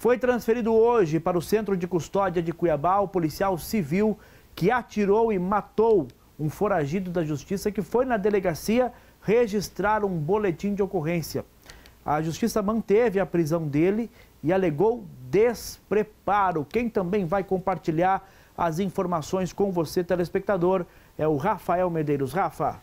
Foi transferido hoje para o centro de custódia de Cuiabá o policial civil que atirou e matou um foragido da justiça que foi na delegacia registrar um boletim de ocorrência. A justiça manteve a prisão dele e alegou despreparo. Quem também vai compartilhar as informações com você, telespectador, é o Rafael Medeiros. Rafa.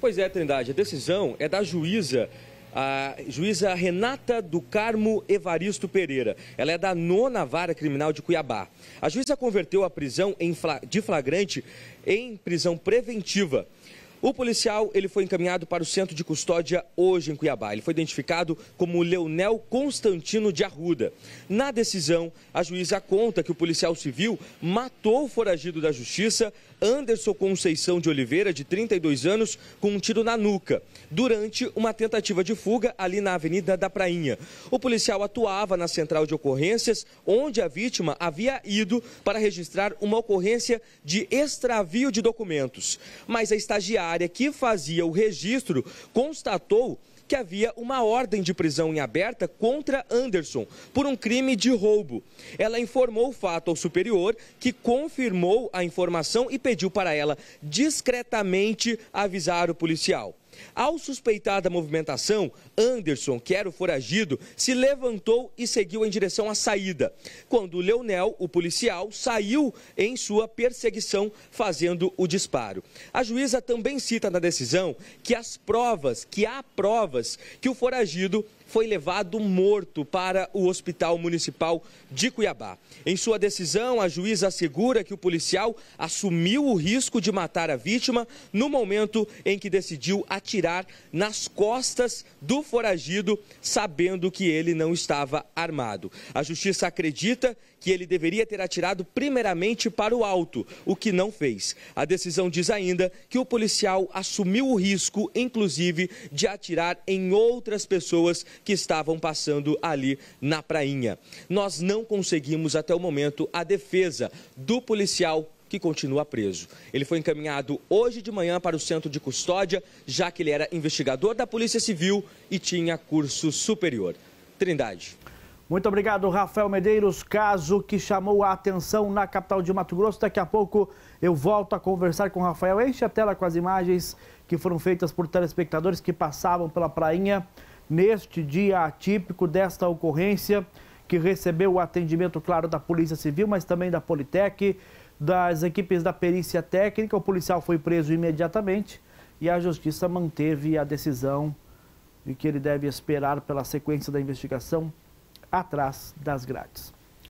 Pois é, Trindade, a decisão é da juíza a juíza Renata do Carmo Evaristo Pereira. Ela é da nona vara criminal de Cuiabá. A juíza converteu a prisão de flagrante em prisão preventiva. O policial ele foi encaminhado para o centro de custódia hoje em Cuiabá. Ele foi identificado como Leonel Constantino de Arruda. Na decisão, a juíza conta que o policial civil matou o foragido da justiça, Anderson Conceição de Oliveira, de 32 anos, com um tiro na nuca, durante uma tentativa de fuga ali na Avenida da Prainha. O policial atuava na central de ocorrências, onde a vítima havia ido para registrar uma ocorrência de extravio de documentos. Mas a estagiária área que fazia o registro constatou que havia uma ordem de prisão em aberta contra Anderson por um crime de roubo. Ela informou o fato ao superior, que confirmou a informação e pediu para ela discretamente avisar o policial. Ao suspeitar da movimentação, Anderson, que era o foragido, se levantou e seguiu em direção à saída. Quando Leonel, o policial, saiu em sua perseguição, fazendo o disparo. A juíza também cita na decisão que as provas, que há provas que o foragido foi levado morto para o Hospital Municipal de Cuiabá. Em sua decisão, a juíza assegura que o policial assumiu o risco de matar a vítima no momento em que decidiu atirar atirar nas costas do foragido, sabendo que ele não estava armado. A justiça acredita que ele deveria ter atirado primeiramente para o alto, o que não fez. A decisão diz ainda que o policial assumiu o risco, inclusive, de atirar em outras pessoas que estavam passando ali na prainha. Nós não conseguimos até o momento a defesa do policial que continua preso. Ele foi encaminhado hoje de manhã para o centro de custódia, já que ele era investigador da Polícia Civil e tinha curso superior. Trindade. Muito obrigado, Rafael Medeiros. Caso que chamou a atenção na capital de Mato Grosso. Daqui a pouco eu volto a conversar com o Rafael. Enche a tela com as imagens que foram feitas por telespectadores que passavam pela prainha neste dia atípico desta ocorrência, que recebeu o atendimento, claro, da Polícia Civil, mas também da Politec das equipes da perícia técnica. O policial foi preso imediatamente e a justiça manteve a decisão de que ele deve esperar pela sequência da investigação atrás das grades.